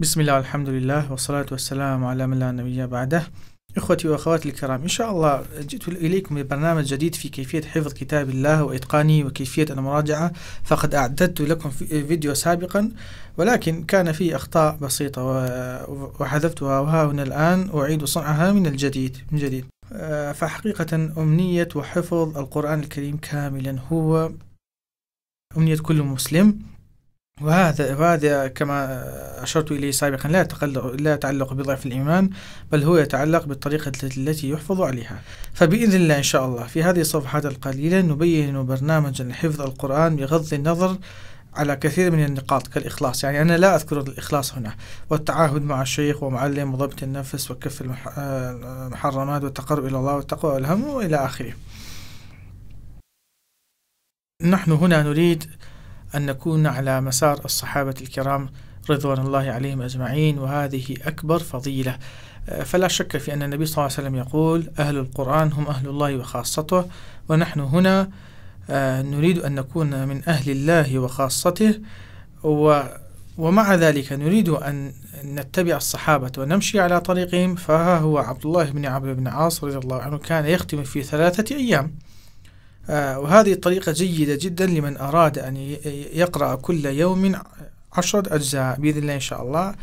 بسم الله والحمد لله والصلاة والسلام على من لا نبي بعده إخوتي وأخواتي الكرام إن شاء الله جئت إليكم ببرنامج جديد في كيفية حفظ كتاب الله وإتقانه وكيفية المراجعة فقد أعددت لكم في فيديو سابقا ولكن كان فيه أخطاء بسيطة وحذفتها وها هنا الآن أعيد صنعها من الجديد من جديد فحقيقة أمنية وحفظ القرآن الكريم كاملا هو أمنية كل مسلم وهذا وهذا كما أشرت إليه سابقا لا يتعلق لا يتعلق بضعف الإيمان بل هو يتعلق بالطريقة التي يحفظ عليها فبإذن الله إن شاء الله في هذه الصفحات القليلة نبين برنامجا حفظ القرآن بغض النظر على كثير من النقاط كالإخلاص يعني أنا لا أذكر الإخلاص هنا والتعاهد مع الشيخ ومعلم وضبط النفس وكف المحرمات والتقرب إلى الله والتقوى والهم وإلى آخره نحن هنا نريد أن نكون على مسار الصحابة الكرام رضوان الله عليهم أجمعين وهذه أكبر فضيلة آه، فلا شك في أن النبي صلى الله عليه وسلم يقول أهل القرآن هم أهل الله وخاصته ونحن هنا آه، نريد أن نكون من أهل الله وخاصته و ومع ذلك نريد أن نتبع الصحابة ونمشي على طريقهم فها هو عبد الله بن عمرو بن عاص رضي الله عنه كان يختم في ثلاثة أيام آه، وهذه طريقة جيدة جدا لمن أراد أن يقرأ كل يوم عشرة أجزاء بإذن الله إن شاء الله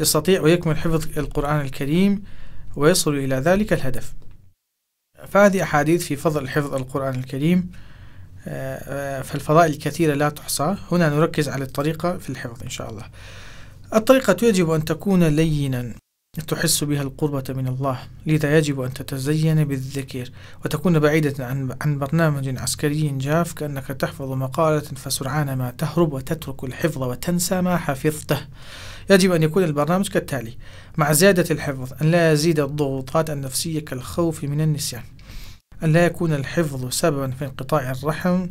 يستطيع ويكمل حفظ القرآن الكريم ويصل إلى ذلك الهدف فهذه أحاديث في فضل حفظ القرآن الكريم آه، آه، فالفضائل الكثيرة لا تحصى هنا نركز على الطريقة في الحفظ إن شاء الله الطريقة يجب أن تكون لينا تحس بها القربة من الله لذا يجب أن تتزين بالذكر وتكون بعيدة عن, عن برنامج عسكري جاف كأنك تحفظ مقالة فسرعان ما تهرب وتترك الحفظ وتنسى ما حفظته يجب أن يكون البرنامج كالتالي مع زيادة الحفظ أن لا يزيد الضغوطات النفسية كالخوف من النسيان أن لا يكون الحفظ سببا في انقطاع الرحم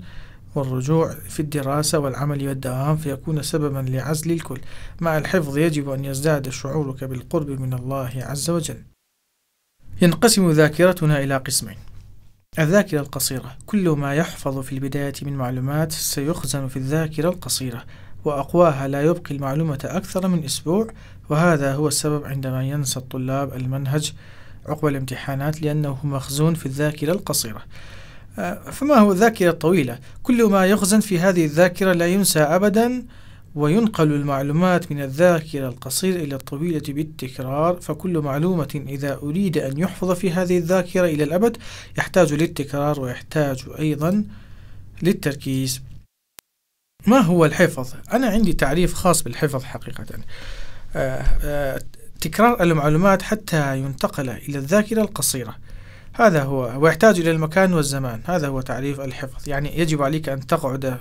والرجوع في الدراسة والعمل والدوام فيكون سببا لعزل الكل مع الحفظ يجب أن يزداد شعورك بالقرب من الله عز وجل ينقسم ذاكرتنا إلى قسمين الذاكرة القصيرة كل ما يحفظ في البداية من معلومات سيخزن في الذاكرة القصيرة وأقواها لا يبقي المعلومة أكثر من أسبوع وهذا هو السبب عندما ينسى الطلاب المنهج عقب الامتحانات لأنه مخزون في الذاكرة القصيرة فما هو الذاكرة الطويلة؟ كل ما يخزن في هذه الذاكرة لا ينسى أبدا وينقل المعلومات من الذاكرة القصيرة إلى الطويلة بالتكرار فكل معلومة إذا أريد أن يحفظ في هذه الذاكرة إلى الأبد يحتاج للتكرار ويحتاج أيضا للتركيز ما هو الحفظ؟ أنا عندي تعريف خاص بالحفظ حقيقة آه، آه، تكرار المعلومات حتى ينتقل إلى الذاكرة القصيرة هذا هو ويحتاج إلى المكان والزمان هذا هو تعريف الحفظ يعني يجب عليك أن تقعد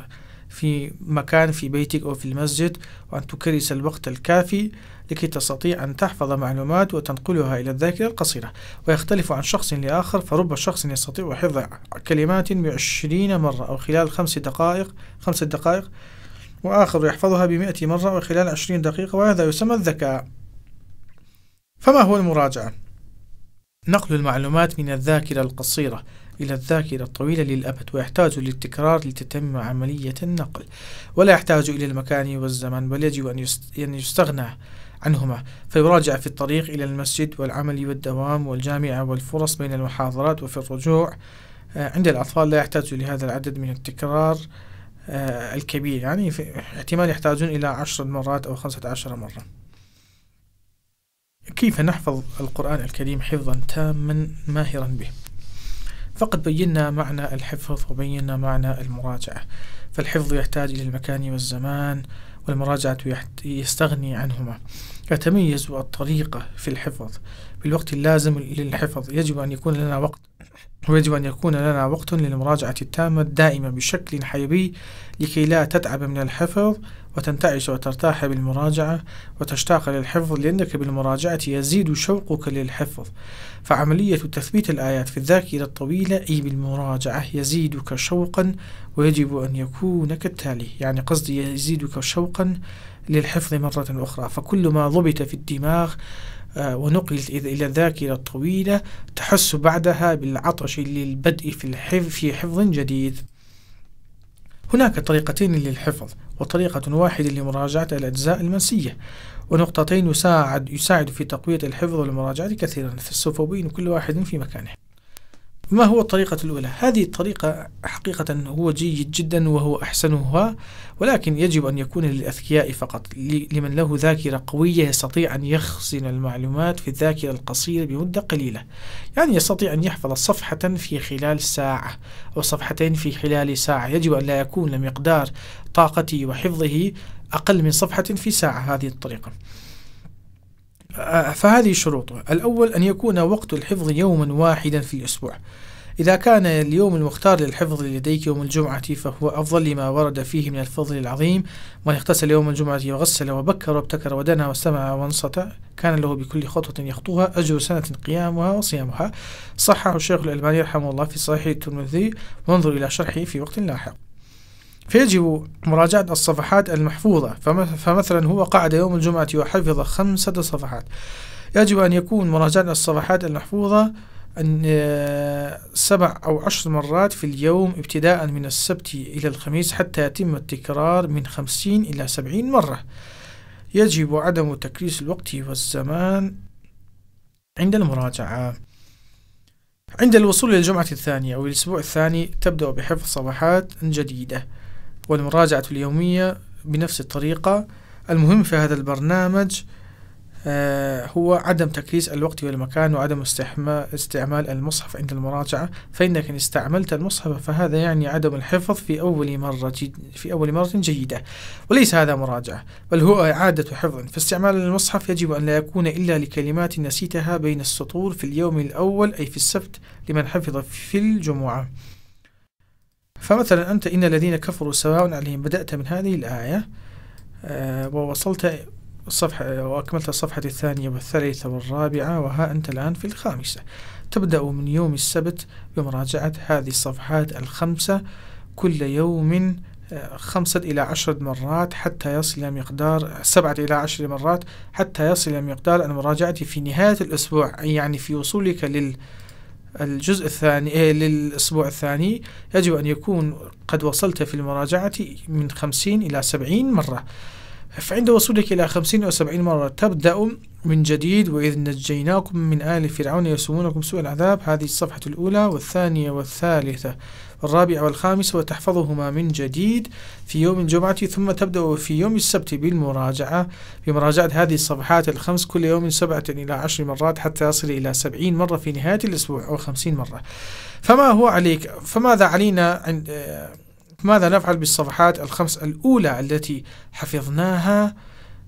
في مكان في بيتك أو في المسجد وأن تكرس الوقت الكافي لكي تستطيع أن تحفظ معلومات وتنقلها إلى الذاكرة القصيرة ويختلف عن شخص لآخر فرب شخص يستطيع حفظ كلمات بعشرين مرة أو خلال خمس دقائق خمس دقائق وآخر يحفظها بمئة مرة وخلال عشرين دقيقة وهذا يسمى الذكاء فما هو المراجعة؟ نقل المعلومات من الذاكرة القصيرة إلى الذاكرة الطويلة للأبد ويحتاج للتكرار لتتم عملية النقل ولا يحتاج إلى المكان والزمن بل يجب أن يستغنى عنهما فيراجع في الطريق إلى المسجد والعمل والدوام والجامعة والفرص بين المحاضرات وفي الرجوع آه، عند الأطفال لا يحتاج لهذا العدد من التكرار آه، الكبير يعني احتمال يحتاجون إلى عشر مرات أو خمسة عشر مرة كيف نحفظ القرآن الكريم حفظا تاما ماهرا به فقد بينا معنى الحفظ وبينا معنى المراجعة فالحفظ يحتاج إلى المكان والزمان والمراجعة يستغني عنهما يتميز الطريقة في الحفظ بالوقت اللازم للحفظ يجب أن يكون لنا وقت ويجب أن يكون لنا وقت للمراجعة التامة الدائمة بشكل حيوي لكي لا تتعب من الحفظ وتنتعش وترتاح بالمراجعة وتشتاق للحفظ لأنك بالمراجعة يزيد شوقك للحفظ فعملية تثبيت الآيات في الذاكرة الطويلة أي بالمراجعة يزيدك شوقا ويجب أن يكون كالتالي يعني قصدي يزيدك شوقا للحفظ مرة أخرى فكل ما ضبط في الدماغ آه، ونقل إلى الذاكرة الطويلة تحس بعدها بالعطش للبدء في الحفظ في حفظ جديد هناك طريقتين للحفظ وطريقة واحدة لمراجعة الأجزاء المنسية ونقطتين يساعد, يساعد في تقوية الحفظ والمراجعة كثيرا فسوف أبين كل واحد في مكانه ما هو الطريقة الأولى؟ هذه الطريقة حقيقة هو جيد جدا وهو أحسنها ولكن يجب أن يكون للأذكياء فقط لمن له ذاكرة قوية يستطيع أن يخزن المعلومات في الذاكرة القصيرة بمدة قليلة يعني يستطيع أن يحفظ صفحة في خلال ساعة أو صفحتين في خلال ساعة يجب أن لا يكون لمقدار طاقته وحفظه أقل من صفحة في ساعة هذه الطريقة آه، فهذه شروطه الأول أن يكون وقت الحفظ يوما واحدا في الأسبوع إذا كان اليوم المختار للحفظ لديك يوم الجمعة فهو أفضل لما ورد فيه من الفضل العظيم من اغتسل يوم الجمعة وغسل وبكر وابتكر ودنا واستمع وانصت كان له بكل خطوة يخطوها أجر سنة قيامها وصيامها صححه الشيخ الألباني رحمه الله في صحيح الترمذي وانظر إلى شرحه في وقت لاحق فيجب مراجعة الصفحات المحفوظة فمثلا هو قعد يوم الجمعة وحفظ خمسة صفحات يجب أن يكون مراجعة الصفحات المحفوظة أن آه، سبع أو عشر مرات في اليوم ابتداء من السبت إلى الخميس حتى يتم التكرار من خمسين إلى سبعين مرة يجب عدم تكريس الوقت والزمان عند المراجعة عند الوصول للجمعة الثانية أو الأسبوع الثاني تبدأ بحفظ صفحات جديدة والمراجعة اليومية بنفس الطريقة المهم في هذا البرنامج آه، هو عدم تكريس الوقت والمكان وعدم استعمال المصحف عند المراجعة فإنك إن استعملت المصحف فهذا يعني عدم الحفظ في أول مرة في أول مرة جيدة وليس هذا مراجعة بل هو إعادة حفظ فاستعمال المصحف يجب أن لا يكون إلا لكلمات نسيتها بين السطور في اليوم الأول أي في السبت لمن حفظ في الجمعة فمثلا أنت إن الذين كفروا سواء عليهم بدأت من هذه الآية آه ووصلت الصفحة وأكملت الصفحة الثانية والثالثة والرابعة وها أنت الآن في الخامسة تبدأ من يوم السبت بمراجعة هذه الصفحات الخمسة كل يوم آه، خمسة إلى عشر مرات حتى يصل مقدار سبعة إلى عشر مرات حتى يصل مقدار المراجعة في نهاية الأسبوع يعني في وصولك لل الجزء الثاني إيه، للأسبوع الثاني يجب أن يكون قد وصلت في المراجعة من 50 إلى 70 مرة فعند وصولك إلى خمسين أو سبعين مرة تبدأ من جديد وإذ نجيناكم من آل فرعون يسومونكم سوء العذاب هذه الصفحة الأولى والثانية والثالثة والرابعة والخامسة وتحفظهما من جديد في يوم الجمعة ثم تبدأ في يوم السبت بالمراجعة بمراجعة هذه الصفحات الخمس كل يوم سبعة إلى عشر مرات حتى يصل إلى سبعين مرة في نهاية الأسبوع أو خمسين مرة فما هو عليك فماذا علينا عند ماذا نفعل بالصفحات الخمس الأولى التي حفظناها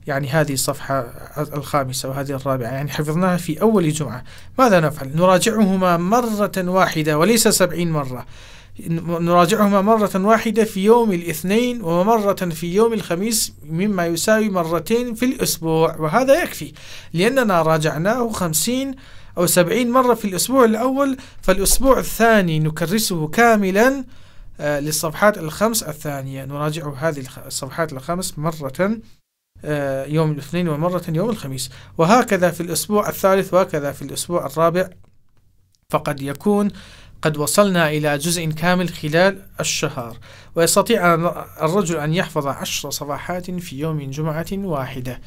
يعني هذه الصفحة الخامسة وهذه الرابعة يعني حفظناها في أول جمعة ماذا نفعل؟ نراجعهما مرة واحدة وليس سبعين مرة نراجعهما مرة واحدة في يوم الاثنين ومرة في يوم الخميس مما يساوي مرتين في الأسبوع وهذا يكفي لأننا راجعناه خمسين أو سبعين مرة في الأسبوع الأول فالأسبوع الثاني نكرسه كاملاً آه، للصفحات الخمس الثانية نراجع هذه الصفحات الخمس مرة آه، يوم الاثنين ومرة يوم الخميس وهكذا في الأسبوع الثالث وهكذا في الأسبوع الرابع فقد يكون قد وصلنا إلى جزء كامل خلال الشهر ويستطيع الرجل أن يحفظ عشر صفحات في يوم جمعة واحدة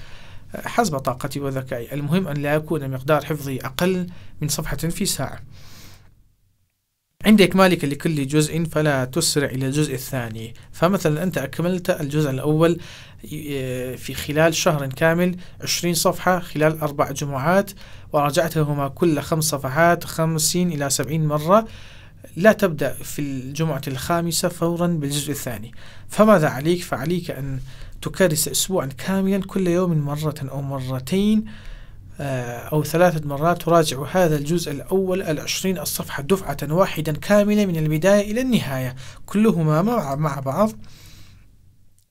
آه، حسب طاقتي وذكائي المهم أن لا يكون مقدار حفظي أقل من صفحة في ساعة عند إكمالك لكل جزء فلا تسرع إلى الجزء الثاني فمثلا أنت أكملت الجزء الأول آه، في خلال شهر كامل 20 صفحة خلال أربع جمعات وراجعتهما كل خمس صفحات 50 إلى 70 مرة لا تبدأ في الجمعة الخامسة فورا بالجزء الثاني فماذا عليك؟ فعليك أن تكرس أسبوعا كاملا كل يوم مرة أو مرتين آه، أو ثلاثة مرات تراجع هذا الجزء الأول العشرين الصفحة دفعة واحدة كاملة من البداية إلى النهاية كلهما مع بعض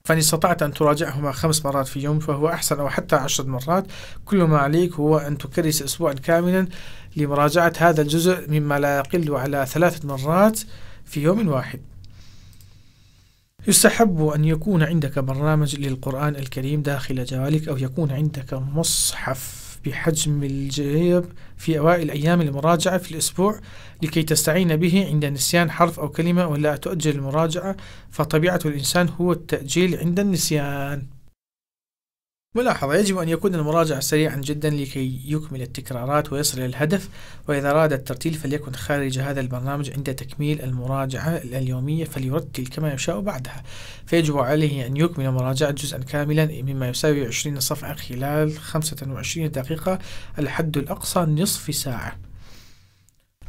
فإن استطعت أن تراجعهما خمس مرات في يوم فهو أحسن أو حتى عشر مرات كل ما عليك هو أن تكرس أسبوعا كاملا لمراجعة هذا الجزء مما لا يقل على ثلاثة مرات في يوم واحد يستحب أن يكون عندك برنامج للقرآن الكريم داخل جوالك أو يكون عندك مصحف بحجم الجيب في أوائل أيام المراجعة في الأسبوع لكي تستعين به عند نسيان حرف أو كلمة ولا تؤجل المراجعة فطبيعة الإنسان هو التأجيل عند النسيان ملاحظة يجب أن يكون المراجع سريعا جدا لكي يكمل التكرارات ويصل إلى الهدف وإذا أراد الترتيل فليكن خارج هذا البرنامج عند تكميل المراجعة اليومية فليرتل كما يشاء بعدها فيجب عليه أن يكمل مراجعة جزءا كاملا مما يساوي 20 صفحة خلال 25 دقيقة الحد الأقصى نصف ساعة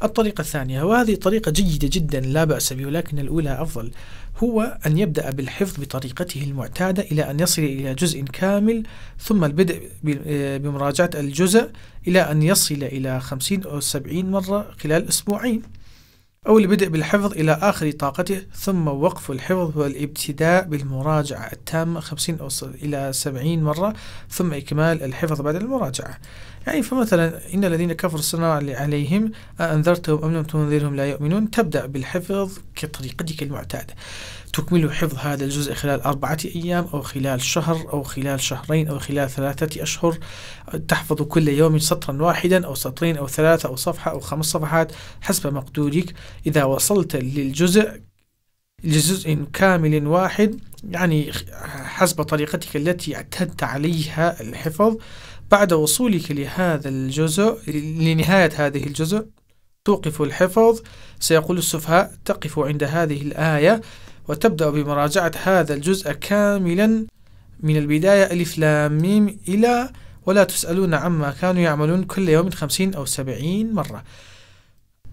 الطريقة الثانية وهذه طريقة جيدة جدا لا بأس بها ولكن الأولى أفضل هو أن يبدأ بالحفظ بطريقته المعتادة إلى أن يصل إلى جزء كامل ثم البدء آه، بمراجعة الجزء إلى أن يصل إلى خمسين أو سبعين مرة خلال أسبوعين أو البدء بالحفظ إلى آخر طاقته ثم وقف الحفظ والابتداء بالمراجعة التامة 50 أو إلى 70 مرة ثم إكمال الحفظ بعد المراجعة يعني فمثلا إن الذين كفروا الصلاة عليهم أنذرتهم أم لم تنذرهم لا يؤمنون تبدأ بالحفظ كطريقتك المعتادة تكمل حفظ هذا الجزء خلال أربعة أيام أو خلال شهر أو خلال شهرين أو خلال ثلاثة أشهر تحفظ كل يوم سطرا واحدا أو سطرين أو ثلاثة أو صفحة أو خمس صفحات حسب مقدورك إذا وصلت للجزء لجزء كامل واحد يعني حسب طريقتك التي اعتدت عليها الحفظ بعد وصولك لهذا الجزء لنهاية هذه الجزء توقف الحفظ سيقول السفهاء تقف عند هذه الآية وتبدأ بمراجعة هذا الجزء كاملا من البداية ألف لام ميم إلى ولا تسألون عما كانوا يعملون كل يوم خمسين أو سبعين مرة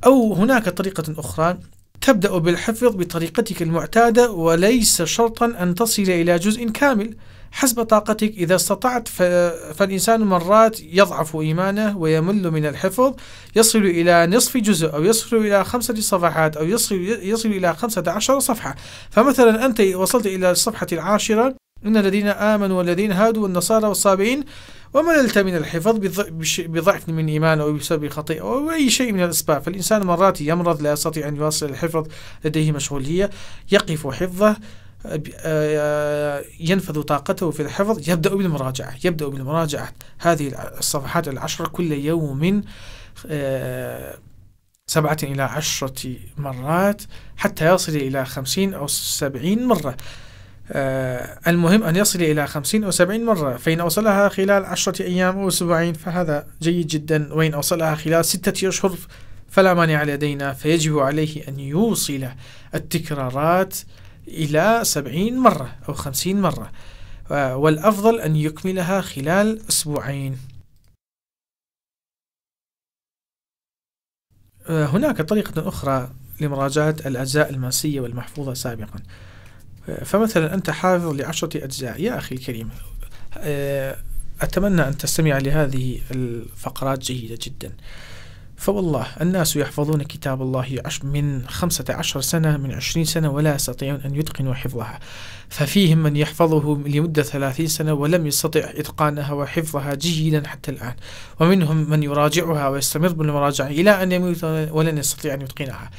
أو هناك طريقة أخرى تبدأ بالحفظ بطريقتك المعتادة وليس شرطا أن تصل إلى جزء كامل حسب طاقتك إذا استطعت فالإنسان مرات يضعف إيمانه ويمل من الحفظ يصل إلى نصف جزء أو يصل إلى خمسة صفحات أو يصل, يصل إلى خمسة عشر صفحة فمثلا أنت وصلت إلى الصفحة العاشرة إن الذين آمنوا والذين هادوا والنصارى والصابئين ومللت من الحفظ بضعف من إيمان أو بسبب خطيئة أو أي شيء من الأسباب فالإنسان مرات يمرض لا يستطيع أن يواصل الحفظ لديه مشغولية يقف حفظه آه، آه، ينفذ طاقته في الحفظ يبدأ بالمراجعة يبدأ بالمراجعة هذه الصفحات العشر كل يوم آه، سبعة إلى عشرة مرات حتى يصل إلى خمسين أو سبعين مرة المهم أن يصل إلى خمسين أو سبعين مرة فإن أوصلها خلال عشرة أيام أو أسبوعين فهذا جيد جدا وإن أوصلها خلال ستة أشهر فلا مانع لدينا فيجب عليه أن يوصل التكرارات إلى سبعين مرة أو خمسين مرة والأفضل أن يكملها خلال أسبوعين آه، هناك طريقة أخرى لمراجعة الأجزاء المنسية والمحفوظة سابقا آه، فمثلا أنت حافظ لعشرة أجزاء يا أخي الكريم آه، أتمنى أن تستمع لهذه الفقرات جيدة جدا فوالله الناس يحفظون كتاب الله من خمسة عشر سنة من عشرين سنة ولا يستطيعون أن يتقنوا حفظها ففيهم من يحفظه لمدة ثلاثين سنة ولم يستطع إتقانها وحفظها جيدا حتى الآن ومنهم من يراجعها ويستمر بالمراجعة إلى أن يموت ولن يستطيع أن يتقنها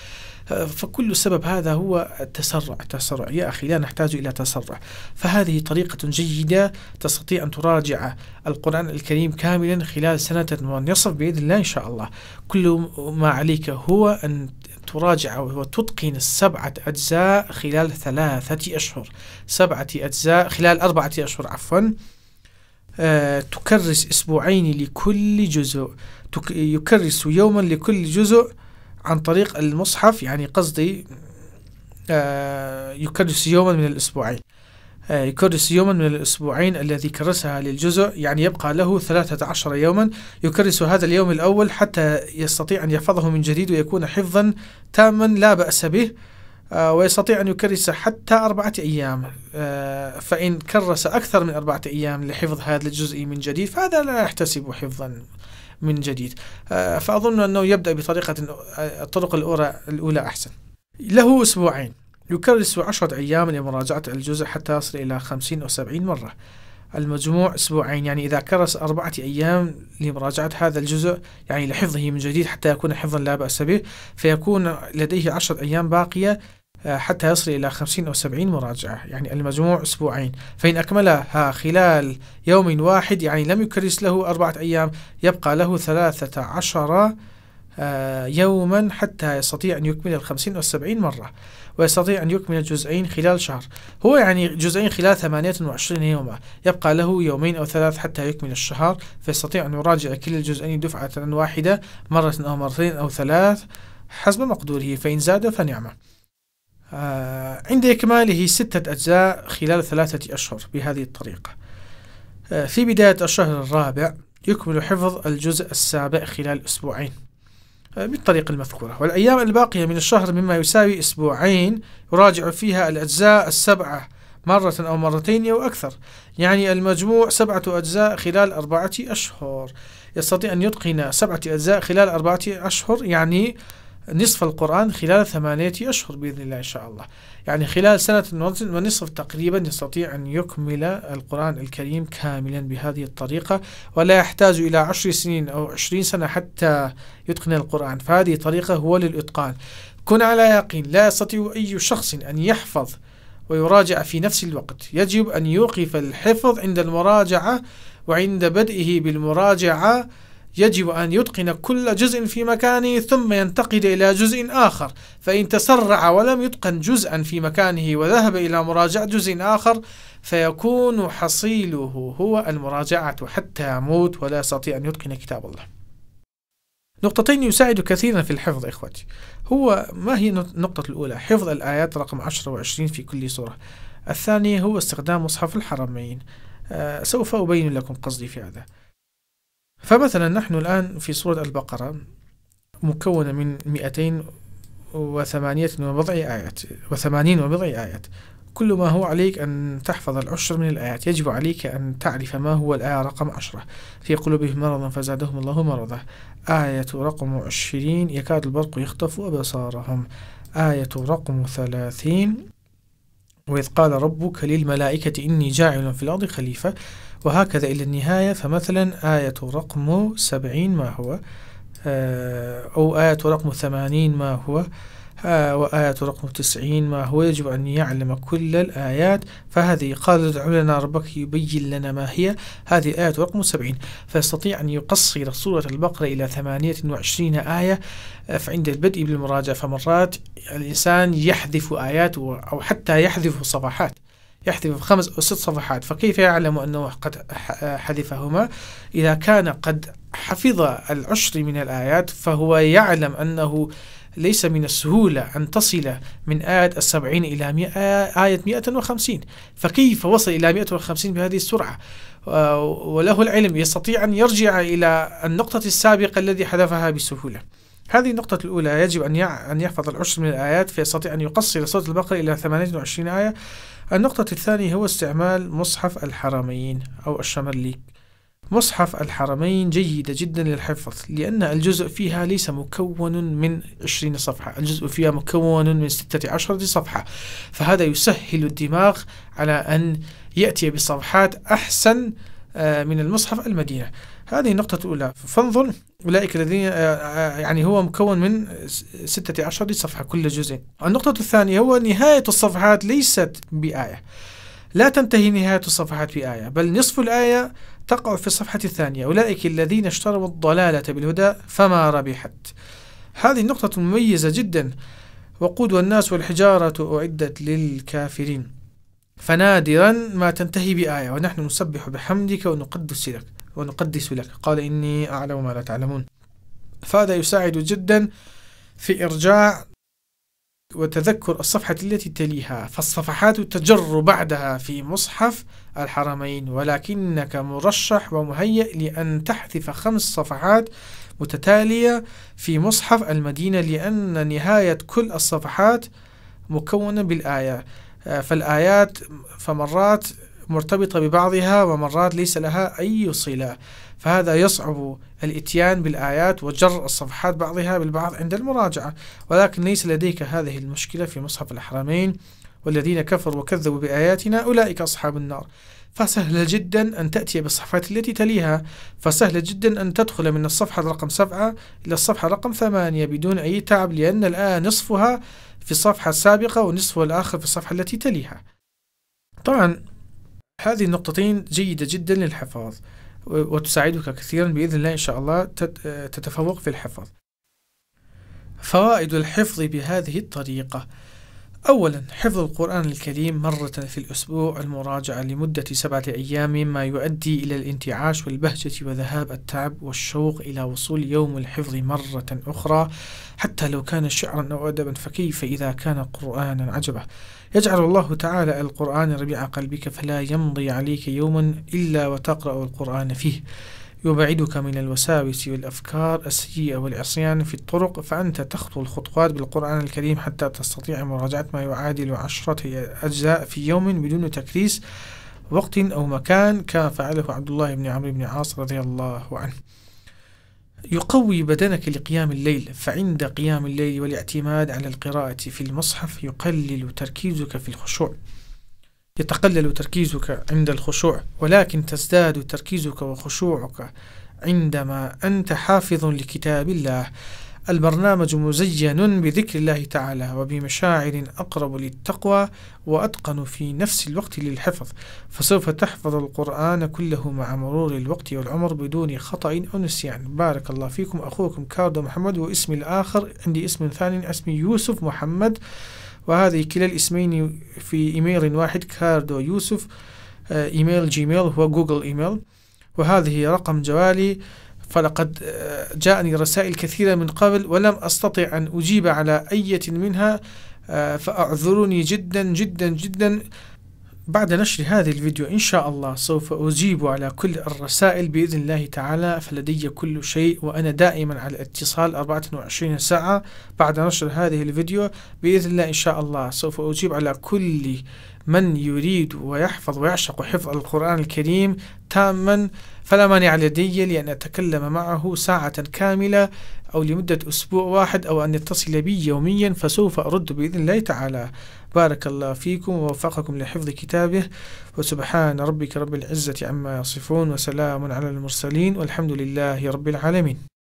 فكل سبب هذا هو التسرع التسرع يا أخي لا نحتاج إلى تسرع فهذه طريقة جيدة تستطيع أن تراجع القرآن الكريم كاملا خلال سنة ونصف بإذن الله إن شاء الله كل ما عليك هو أن تراجع وتتقن السبعة أجزاء خلال ثلاثة أشهر سبعة أجزاء خلال أربعة أشهر عفوا آه، تكرس أسبوعين لكل جزء يكرس يوما لكل جزء عن طريق المصحف يعني قصدي آه، يكرس يوما من الأسبوعين آه، يكرس يوما من الأسبوعين الذي كرسها للجزء يعني يبقى له ثلاثة عشر يوما يكرس هذا اليوم الأول حتى يستطيع أن يحفظه من جديد ويكون حفظا تاما لا بأس به آه، ويستطيع أن يكرس حتى أربعة أيام فإن كرس أكثر من أربعة أيام لحفظ هذا الجزء من جديد فهذا لا يحتسب حفظا من جديد آه، فأظن أنه يبدأ بطريقة آه، الطرق الأولى أحسن له أسبوعين يكرس عشرة أيام لمراجعة الجزء حتى يصل إلى خمسين أو سبعين مرة المجموع أسبوعين يعني إذا كرس أربعة أيام لمراجعة هذا الجزء يعني لحفظه من جديد حتى يكون حفظا لا بأس به فيكون لديه عشرة أيام باقية حتى يصل إلى 50 أو 70 مراجعة يعني المجموع أسبوعين فإن أكملها خلال يوم واحد يعني لم يكرس له أربعة أيام يبقى له 13 آه، يوما حتى يستطيع أن يكمل الخمسين أو السبعين مرة ويستطيع أن يكمل جزئين خلال شهر هو يعني جزئين خلال ثمانية وعشرين يوما يبقى له يومين أو ثلاث حتى يكمل الشهر فيستطيع أن يراجع كل الجزئين دفعة واحدة مرة أو مرتين أو ثلاث حسب مقدوره فإن زاد فنعمة آه عند إكماله ستة أجزاء خلال ثلاثة أشهر بهذه الطريقة آه في بداية الشهر الرابع يكمل حفظ الجزء السابع خلال أسبوعين آه بالطريقة المذكورة والأيام الباقية من الشهر مما يساوي أسبوعين يراجع فيها الأجزاء السبعة مرة أو مرتين أو أكثر يعني المجموع سبعة أجزاء خلال أربعة أشهر يستطيع أن يتقن سبعة أجزاء خلال أربعة أشهر يعني نصف القرآن خلال ثمانية أشهر بإذن الله إن شاء الله يعني خلال سنة ونصف تقريبا يستطيع أن يكمل القرآن الكريم كاملا بهذه الطريقة ولا يحتاج إلى عشر سنين أو عشرين سنة حتى يتقن القرآن فهذه طريقة هو للإتقان كن على يقين لا يستطيع أي شخص أن يحفظ ويراجع في نفس الوقت يجب أن يوقف الحفظ عند المراجعة وعند بدئه بالمراجعة يجب أن يتقن كل جزء في مكانه ثم ينتقل إلى جزء آخر فإن تسرع ولم يتقن جزءا في مكانه وذهب إلى مراجعة جزء آخر فيكون حصيله هو المراجعة حتى يموت ولا يستطيع أن يتقن كتاب الله نقطتين يساعد كثيرا في الحفظ إخوتي هو ما هي النقطة الأولى حفظ الآيات رقم 10 و 20 في كل سورة الثانية هو استخدام مصحف الحرمين أه سوف أبين لكم قصدي في هذا فمثلا نحن الآن في سورة البقرة مكونة من 208 وبضع آيات وثمانين وبضع آيات كل ما هو عليك أن تحفظ العشر من الآيات يجب عليك أن تعرف ما هو الآية رقم عشرة في قلوبهم مرض فزادهم الله مرضا آية رقم عشرين يكاد البرق يخطف أبصارهم آية رقم ثلاثين وإذ قال ربك للملائكة إني جاعل في الأرض خليفة وهكذا إلى النهاية فمثلا آية رقم سبعين ما هو آه، أو آية رقم ثمانين ما هو آه، وآية رقم تسعين ما هو يجب أن يعلم كل الآيات فهذه قال ادع لنا ربك يبين لنا ما هي هذه آية رقم سبعين فيستطيع أن يقصر سورة البقرة إلى ثمانية وعشرين آية آه، فعند البدء بالمراجعة فمرات الإنسان يحذف آيات أو حتى يحذف صفحات يحذف خمس أو ست صفحات فكيف يعلم أنه قد حذفهما إذا كان قد حفظ العشر من الآيات فهو يعلم أنه ليس من السهولة أن تصل من آية السبعين إلى آية مئة وخمسين فكيف وصل إلى مئة وخمسين بهذه السرعة وله العلم يستطيع أن يرجع إلى النقطة السابقة الذي حذفها بسهولة هذه النقطة الأولى يجب أن أن يحفظ العشر من الآيات فيستطيع أن يقصر سورة البقرة إلى 28 آية النقطة الثانية هو استعمال مصحف الحرمين أو الشمرليك مصحف الحرمين جيدة جدا للحفظ لأن الجزء فيها ليس مكون من 20 صفحة الجزء فيها مكون من 16 صفحة فهذا يسهل الدماغ على أن يأتي بصفحات أحسن آه، من المصحف المدينة هذه النقطة الأولى فانظر أولئك الذين آه، آه، يعني هو مكون من ستة عشر صفحة كل جزء النقطة الثانية هو نهاية الصفحات ليست بآية لا تنتهي نهاية الصفحات بآية بل نصف الآية تقع في الصفحة الثانية أولئك الذين اشتروا الضلالة بالهدى فما ربحت هذه نقطة مميزة جدا وقود الناس والحجارة أعدت للكافرين فنادرا ما تنتهي بآية ونحن نسبح بحمدك ونقدس لك ونقدس لك قال إني أعلم ما لا تعلمون فهذا يساعد جدا في إرجاع وتذكر الصفحة التي تليها فالصفحات تجر بعدها في مصحف الحرمين ولكنك مرشح ومهيئ لأن تحذف خمس صفحات متتالية في مصحف المدينة لأن نهاية كل الصفحات مكونة بالآية آه، فالآيات فمرات مرتبطة ببعضها ومرات ليس لها أي صلة فهذا يصعب الإتيان بالآيات وجر الصفحات بعضها بالبعض عند المراجعة ولكن ليس لديك هذه المشكلة في مصحف الحرمين والذين كفروا وكذبوا بآياتنا أولئك أصحاب النار فسهل جدا أن تأتي بالصفحات التي تليها فسهل جدا أن تدخل من الصفحة رقم سبعة إلى الصفحة رقم ثمانية بدون أي تعب لأن الآن نصفها في الصفحة السابقة ونصفها الآخر في الصفحة التي تليها طبعا هذه النقطتين جيدة جدا للحفاظ وتساعدك كثيرا بإذن الله إن شاء الله تتفوق في الحفظ فوائد الحفظ بهذه الطريقة أولا حفظ القرآن الكريم مرة في الأسبوع المراجعة لمدة سبعة أيام ما يؤدي إلى الانتعاش والبهجة وذهاب التعب والشوق إلى وصول يوم الحفظ مرة أخرى حتى لو كان شعرا أو أدبا فكيف إذا كان قرآنا عجبا يجعل الله تعالى القرآن ربيع قلبك فلا يمضي عليك يوما إلا وتقرأ القرآن فيه يبعدك من الوساوس والأفكار السيئة والعصيان في الطرق فأنت تخطو الخطوات بالقرآن الكريم حتى تستطيع مراجعة ما يعادل عشرة أجزاء في يوم بدون تكريس وقت أو مكان كما فعله عبد الله بن عمرو بن عاص رضي الله عنه يقوي بدنك لقيام الليل فعند قيام الليل والاعتماد على القراءة في المصحف يقلل تركيزك في الخشوع يتقلل تركيزك عند الخشوع ولكن تزداد تركيزك وخشوعك عندما أنت حافظ لكتاب الله البرنامج مزين بذكر الله تعالى وبمشاعر أقرب للتقوى وأتقن في نفس الوقت للحفظ فسوف تحفظ القرآن كله مع مرور الوقت والعمر بدون خطأ أو نسيان بارك الله فيكم أخوكم كاردو محمد واسمي الآخر عندي اسم ثاني اسمي يوسف محمد وهذه كلا الاسمين في إيميل واحد كاردو يوسف آه، إيميل جيميل هو جوجل إيميل وهذه رقم جوالي فلقد آه، جاءني رسائل كثيرة من قبل ولم أستطع أن أجيب على أية منها آه، فأعذرني جدا جدا جدا بعد نشر هذا الفيديو إن شاء الله سوف أجيب على كل الرسائل بإذن الله تعالى فلدي كل شيء وأنا دائما على اتصال 24 ساعة بعد نشر هذه الفيديو بإذن الله إن شاء الله سوف أجيب على كل من يريد ويحفظ ويعشق حفظ القرآن الكريم تاما فلا مانع لدي لأن أتكلم معه ساعة كاملة أو لمدة أسبوع واحد أو أن يتصل بي يوميا فسوف أرد بإذن الله تعالى بارك الله فيكم ووفقكم لحفظ كتابه وسبحان ربك رب العزة عما يصفون وسلام على المرسلين والحمد لله رب العالمين